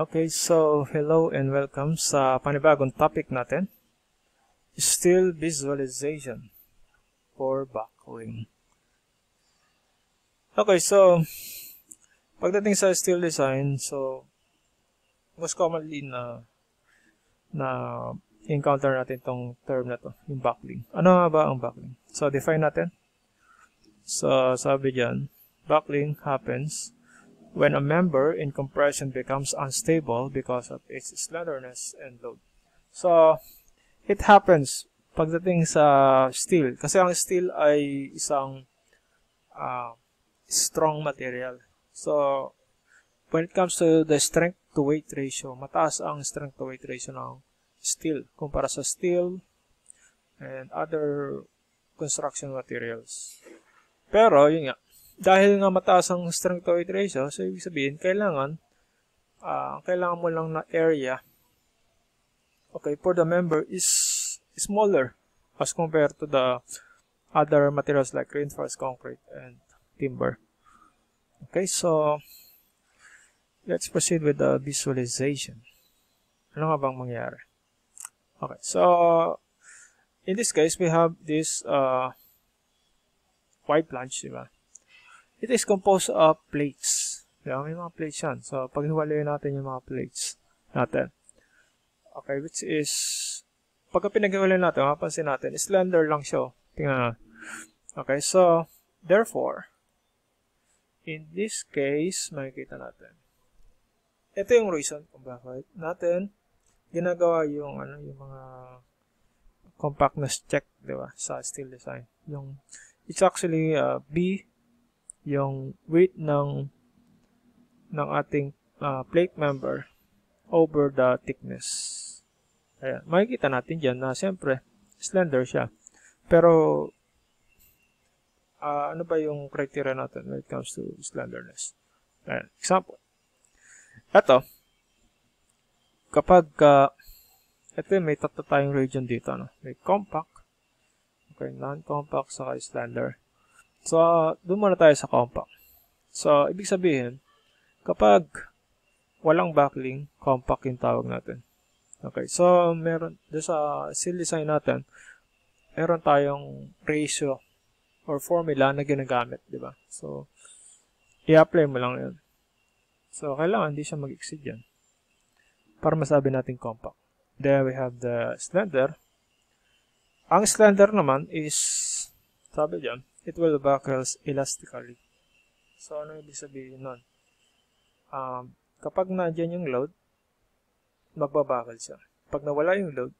Okay, so hello and welcome sa panibagong topic natin. Still visualization for backwing. Okay, so pagdating sa still design, so most commonly na na encounter natin tong term na to, yung backlink. Ano nga ba ang backlink? So define natin. So sabi diyan, backlink happens when a member in compression becomes unstable because of its slenderness and load. So, it happens pagdating sa steel. Kasi ang steel ay isang uh, strong material. So, when it comes to the strength to weight ratio, mataas ang strength to weight ratio ng steel kumpara sa steel and other construction materials. Pero, yun nga, dahil nga mataas ang strength to weight ratio, so ibig sabihin, kailangan, uh, kailangan mo lang na area, okay, for the member is smaller as compared to the other materials like reinforced concrete and timber. Okay, so, let's proceed with the visualization. Ano nga bang mangyari? Okay, so, in this case, we have this uh, white planche, diba? It is composed of plates. Kaya may mga plates yan. So, paghiwalayin natin yung mga plates natin. Okay, which is, pagka pinaghiwalayin natin, mapansin natin, slender lang siya. Oh. Tingnan na. Okay, so, therefore, in this case, makikita natin. Ito yung reason kung bakit natin ginagawa yung ano yung mga compactness check, 'di ba, sa steel design. Yung it's actually uh, B yung weight ng ng ating uh, plate member over the thickness. Ayan. Makikita natin dyan na siyempre slender siya. Pero uh, ano ba yung criteria natin when it comes to slenderness? Ayan. Example. Ito. Kapag uh, ah, ito may tatatayong region dito. Ano? May compact, okay, non-compact, saka slender. So, doon muna tayo sa compact. So, ibig sabihin, kapag walang backlink, compact yung tawag natin. Okay, so meron, doon sa seal design natin, meron tayong ratio or formula na ginagamit, di ba? So, i-apply mo lang yun. So, kailangan hindi siya mag-exceed yan. Para masabi natin compact. There we have the slender. Ang slender naman is, sabi dyan, it will buckles elastically. So, ano ibig sabihin nun? Um, kapag nandyan yung load, magbabakal siya. Pag nawala yung load,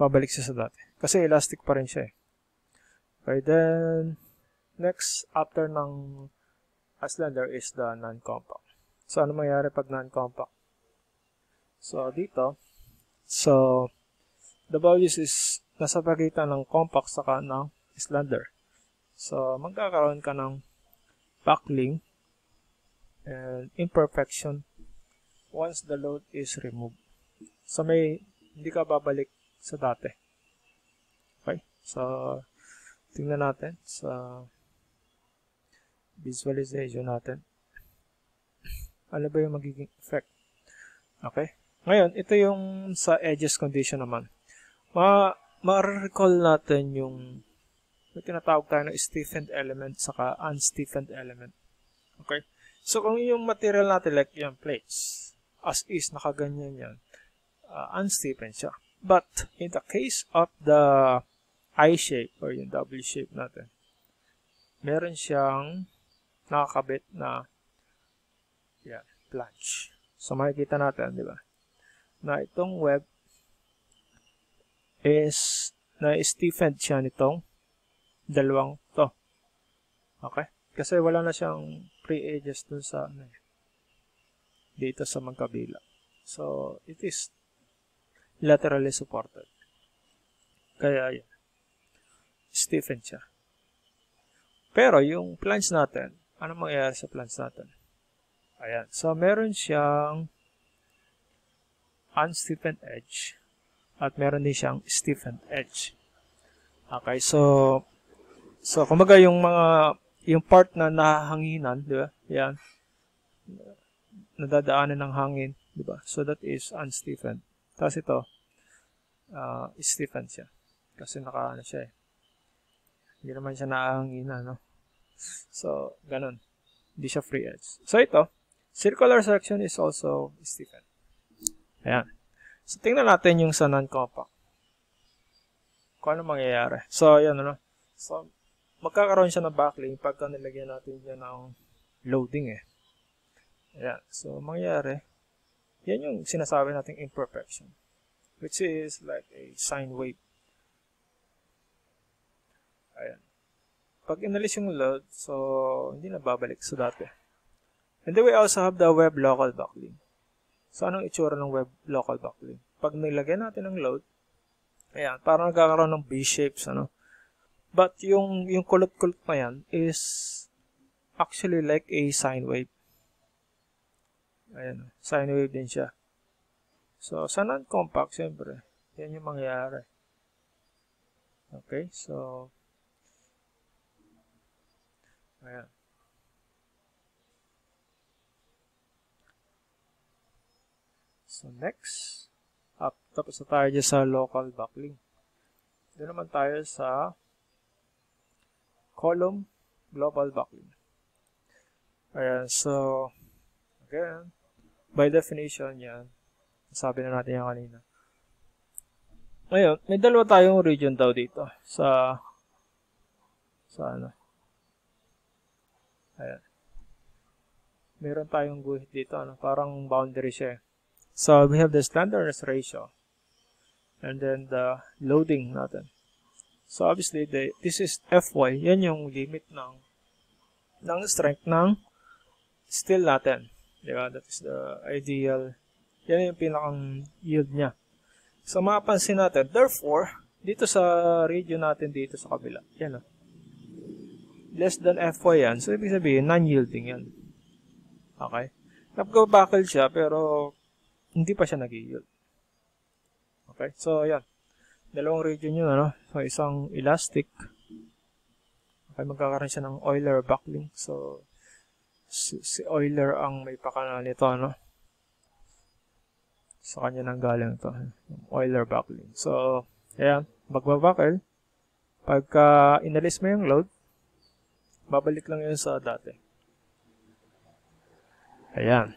babalik siya sa dati. Kasi elastic pa rin siya eh. Okay, then, next, after ng slender is the non-compact. So, ano mangyari pag non-compact? So, dito, so, the values is nasa pagitan ng compact saka ng slender. So, magkakaroon ka ng backlink and imperfection once the load is removed. So, may hindi ka babalik sa dati. Okay? So, tingnan natin sa visualization natin. Ano ba yung magiging effect? Okay? Ngayon, ito yung sa edges condition naman. Ma ma-recall natin yung may tinatawag tayo ng stiffened element saka unstiffened element. Okay? So, kung yung material natin, like yung plates, as is, nakaganyan yan, uh, unstiffened siya. But, in the case of the I shape or yung W shape natin, meron siyang nakakabit na yeah, flange. So, makikita natin, di ba? Na itong web is na stiffened siya nitong dalawang to. Okay? Kasi wala na siyang free edges dun sa ano eh, dito sa magkabila. So, it is laterally supported. Kaya yun. Stiffen siya. Pero yung plans natin, ano mangyayari sa plans natin? Ayan. So, meron siyang unstiffened edge at meron din siyang stiffened edge. Okay. So, So, kumbaga yung mga, yung part na nahahanginan, di ba? Yan. Nadadaanan ng hangin, di ba? So, that is unstiffened. Tapos ito, uh, ah, stiffened siya. Kasi naka, ano siya eh. Hindi naman siya nahahanginan, no? So, ganun. Hindi siya free edge. So, ito, circular section is also stiffen. Ayan. So, tingnan natin yung sa non-compact. Kung ano mangyayari. So, yan, ano. So, magkakaroon siya ng backlink pagka nilagyan natin niya ng loading eh. Ayan. So, mangyayari, yan yung sinasabi nating imperfection. Which is like a sine wave. Ayan. Pag inalis yung load, so, hindi na babalik sa so, dati. And then we also have the web local backlink. So, anong itsura ng web local backlink? Pag nilagyan natin ng load, ayan, parang nagkakaroon ng B-shapes, ano, But yung, yung kulot-kulot na yan is actually like a sine wave. Ayan, sine wave din siya. So, sa non-compact, siyempre, yan yung mangyayari. Okay, so, ayan. So, next, up, tapos na tayo sa local buckling. Doon naman tayo sa column global vacuum. Ayan, so, again, by definition yan, sabi na natin yan kanina. Ngayon, may dalawa tayong region daw dito sa, sa ano, ayan. Meron tayong guhit dito, ano, parang boundary siya. Eh. So, we have the standardness ratio and then the loading natin. So obviously, the, this is Fy. Yan yung limit ng ng strength ng steel natin. Di ba? That is the ideal. Yan yung pinakang yield niya. So mapansin natin, therefore, dito sa region natin dito sa kabila. Yan oh. Less than Fy yan. So ibig sabihin, non-yielding yan. Okay? Nag-go siya pero hindi pa siya nag-yield. Okay? So, yan dalawang region yun, ano? So, isang elastic. Okay, magkakaroon siya ng Euler backlink. So, si, si Euler ang may pakanal nito, ano? Sa so, kanya nang galing ito. Ano? Euler backlink. So, ayan, magbabakil. Pagka inalis mo yung load, babalik lang yun sa dati. Ayan.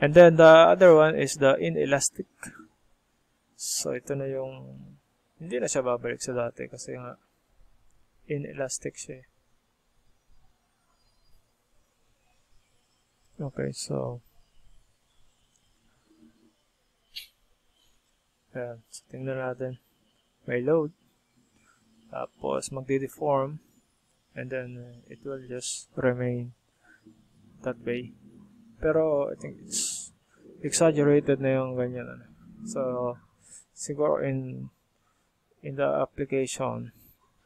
And then the other one is the inelastic. So, ito na yung, hindi na siya babalik sa dati kasi nga, inelastic siya. Eh. Okay, so, ayan, so tingnan natin, may load, tapos magde-deform, and then it will just remain that way. Pero, I think it's exaggerated na yung ganyan. Ano. So, siguro in in the application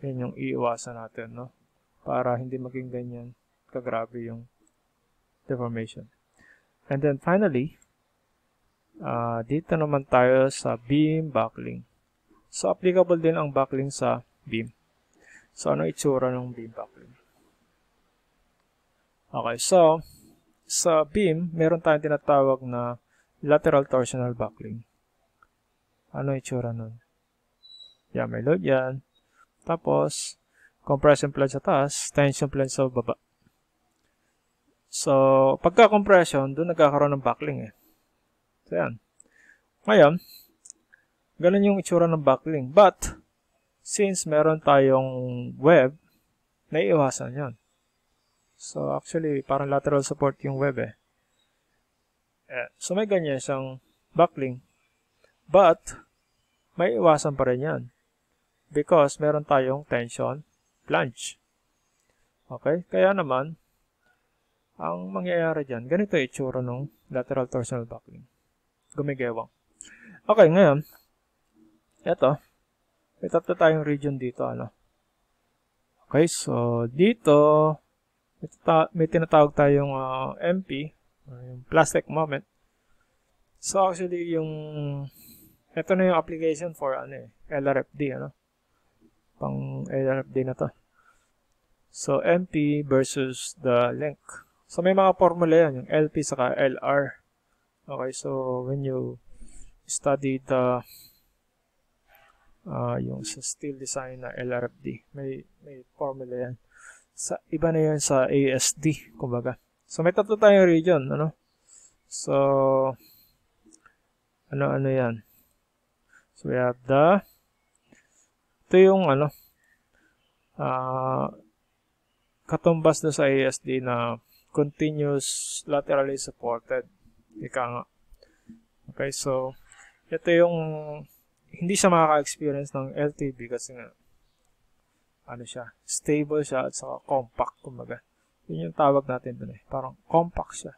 yun yung iiwasan natin no para hindi maging ganyan kagrabe yung deformation and then finally uh, dito naman tayo sa beam buckling so applicable din ang buckling sa beam so ano itsura ng beam buckling okay so sa beam meron tayong tinatawag na lateral torsional buckling ano itsura nun? Yeah, may load yan. Tapos, compression flange sa taas, tension flange sa baba. So, pagka compression, doon nagkakaroon ng buckling eh. So, yan. Ngayon, ganun yung itsura ng buckling. But, since meron tayong web, naiiwasan yon. So, actually, parang lateral support yung web eh. eh so, may ganyan siyang buckling. But, may iwasan pa rin yan. Because meron tayong tension plunge. Okay? Kaya naman, ang mangyayari dyan, ganito yung itsura ng lateral torsional buckling. Gumigewang. Okay, ngayon, eto, may tatlo tayong region dito, ano. Okay, so dito, may, may tinatawag tayong uh, ah, MP, yung plastic moment. So actually, yung ito na yung application for ano eh, LRFD ano. Pang LRFD na to. So MP versus the length. So may mga formula yan, yung LP saka LR. Okay, so when you study the uh, yung sa steel design na LRFD, may may formula yan. Sa iba na yan sa ASD, kumbaga. So may tatlo tayong region, ano? So ano ano yan? So we have the ito yung ano uh, katumbas na sa ASD na continuous laterally supported. Ika nga. Okay, so ito yung hindi siya makaka-experience ng LTB kasi nga ano siya, stable siya at saka compact kumbaga. Yun yung tawag natin dun eh. Parang compact siya.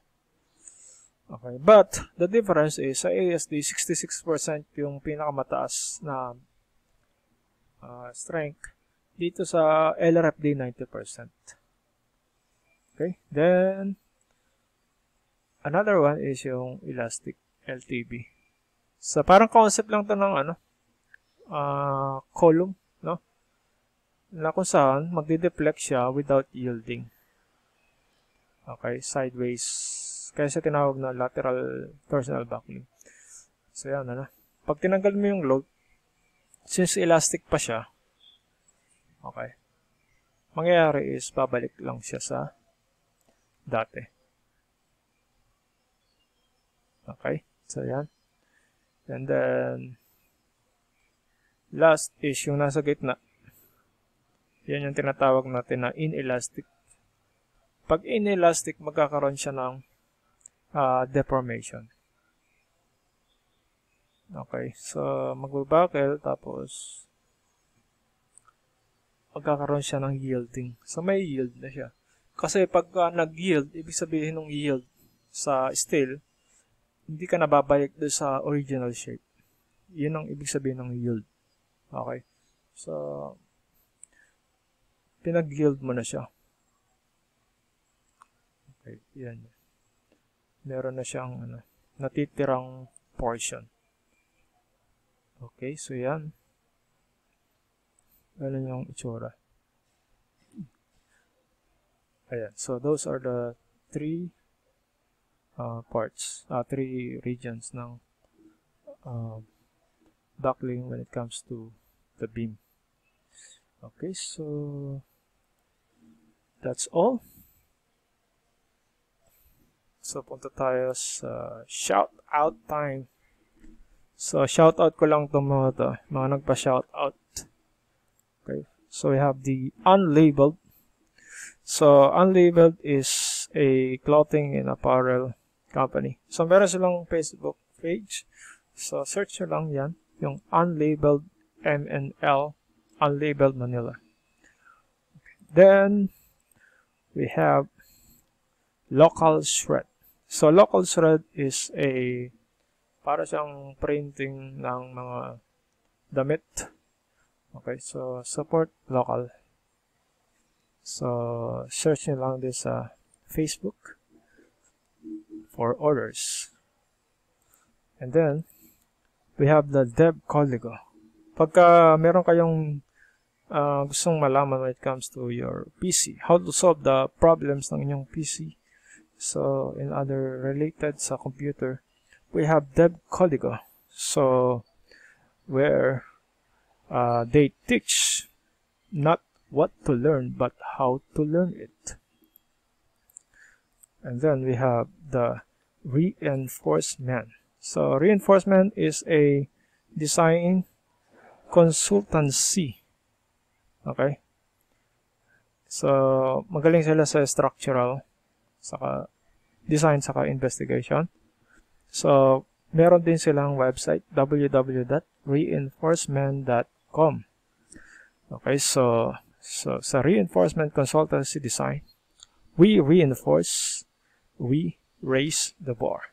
Okay, but the difference is sa ASD 66% yung pinakamataas na uh, strength dito sa LRFD 90%. Okay, then another one is yung elastic LTB. So parang concept lang 'to ng ano uh, column, no? Na kung saan magde-deflect siya without yielding. Okay, sideways kaysa tinawag na lateral torsional buckling. So, yan na. Ano. Pag tinanggal mo yung load, since elastic pa siya, okay, mangyayari is babalik lang siya sa dati. Okay? So, yan. And then, last is yung nasa gitna. Yan yung tinatawag natin na inelastic. Pag inelastic, magkakaroon siya ng uh, deformation. Okay, so magbabackle tapos magkakaroon siya ng yielding. So may yield na siya. Kasi pag uh, nag-yield, ibig sabihin ng yield sa steel, hindi ka nababalik doon sa original shape. Yun ang ibig sabihin ng yield. Okay? So, pinag-yield mo na siya. Okay, yan meron na siyang ano, natitirang portion. Okay, so yan. Ganun yung itsura. Ayan, so those are the three uh, parts, uh, three regions ng uh, um, buckling when it comes to the beam. Okay, so that's all. So, punta tayo sa shout out time. So, shout out ko lang itong mga to. Mga nagpa-shout out. Okay. So, we have the unlabeled. So, unlabeled is a clothing and apparel company. So, meron silang Facebook page. So, search nyo lang yan. Yung unlabeled MNL. Unlabeled Manila. Okay. Then, we have local shred. So, local thread is a para siyang printing ng mga damit. Okay, so support local. So, search nyo lang din sa Facebook for orders. And then, we have the dev coligo. Pagka meron kayong uh, gustong malaman when it comes to your PC, how to solve the problems ng inyong PC, So, in other related sa computer, we have dev codigo. So, where uh, they teach not what to learn, but how to learn it. And then we have the reinforcement. So, reinforcement is a design consultancy. Okay? So, magaling sila sa structural saka design saka investigation. So, meron din silang website www.reinforcement.com. Okay, so so sa reinforcement consultancy design, we reinforce, we raise the bar.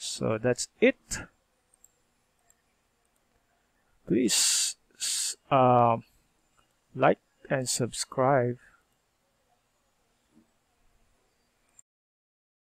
So that's it. Please uh, like and subscribe.